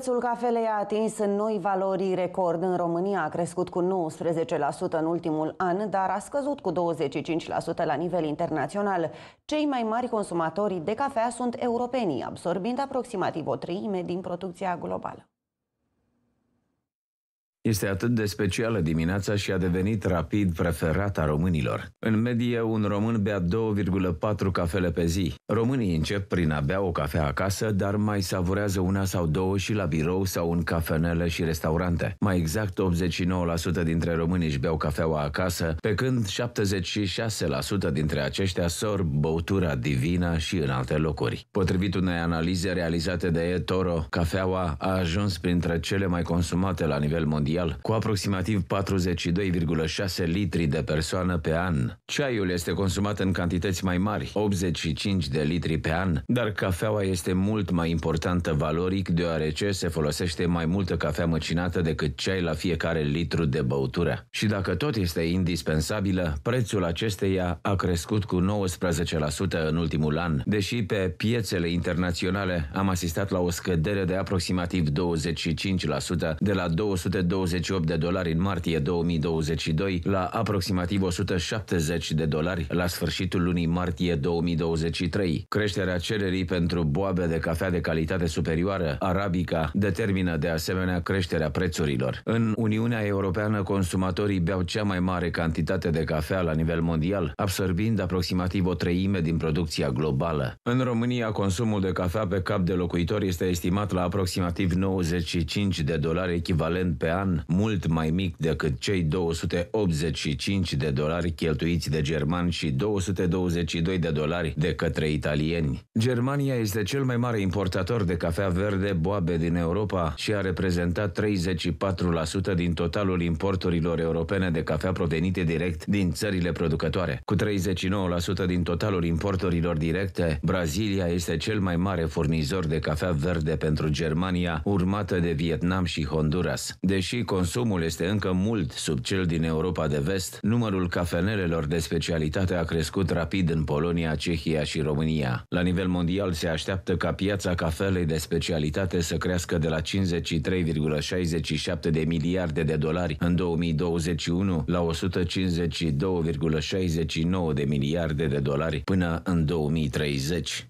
Prețul cafelei a atins noi valori record în România, a crescut cu 19% în ultimul an, dar a scăzut cu 25% la nivel internațional. Cei mai mari consumatori de cafea sunt europenii, absorbind aproximativ o treime din producția globală. Este atât de specială dimineața și a devenit rapid preferata românilor. În medie, un român bea 2,4 cafele pe zi. Românii încep prin a bea o cafea acasă, dar mai savurează una sau două și la birou sau în cafenele și restaurante. Mai exact, 89% dintre români își beau cafeaua acasă, pe când 76% dintre aceștia sorb băutura divină și în alte locuri. Potrivit unei analize realizate de eToro, cafeaua a ajuns printre cele mai consumate la nivel mondial mondial, cu aproximativ 42,6 litri de persoană pe an. Ceaiul este consumat în cantități mai mari, 85 de litri pe an, dar cafeaua este mult mai importantă valoric deoarece se folosește mai multă cafea măcinată decât ceai la fiecare litru de băutură. Și dacă tot este indispensabilă, prețul acesteia a crescut cu 19% în ultimul an, deși pe piețele internaționale am asistat la o scădere de aproximativ 25% de la 220 128 de dolari în martie 2022 la aproximativ 170 de dolari la sfârșitul lunii martie 2023. Creșterea cererii pentru boabe de cafea de calitate superioară, arabica, determină de asemenea creșterea prețurilor. În Uniunea Europeană, consumatorii beau cea mai mare cantitate de cafea la nivel mondial, absorbind aproximativ o treime din producția globală. În România, consumul de cafea pe cap de locuitor este estimat la aproximativ 95 de dolari echivalent pe an mult mai mic decât cei 285 de dolari cheltuiți de germani și 222 de dolari de către italieni. Germania este cel mai mare importator de cafea verde boabe din Europa și a reprezentat 34% din totalul importurilor europene de cafea provenite direct din țările producătoare. Cu 39% din totalul importurilor directe, Brazilia este cel mai mare furnizor de cafea verde pentru Germania, urmată de Vietnam și Honduras. Deși consumul este încă mult sub cel din Europa de vest, numărul cafenelelor de specialitate a crescut rapid în Polonia, Cehia și România. La nivel mondial se așteaptă ca piața cafelei de specialitate să crească de la 53,67 de miliarde de dolari în 2021 la 152,69 de miliarde de dolari până în 2030.